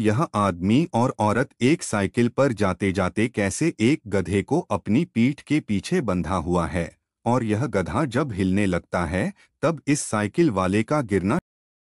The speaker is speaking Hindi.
यह आदमी और औरत एक साइकिल पर जाते जाते कैसे एक गधे को अपनी पीठ के पीछे बंधा हुआ है और यह गधा जब हिलने लगता है तब इस साइकिल वाले का गिरना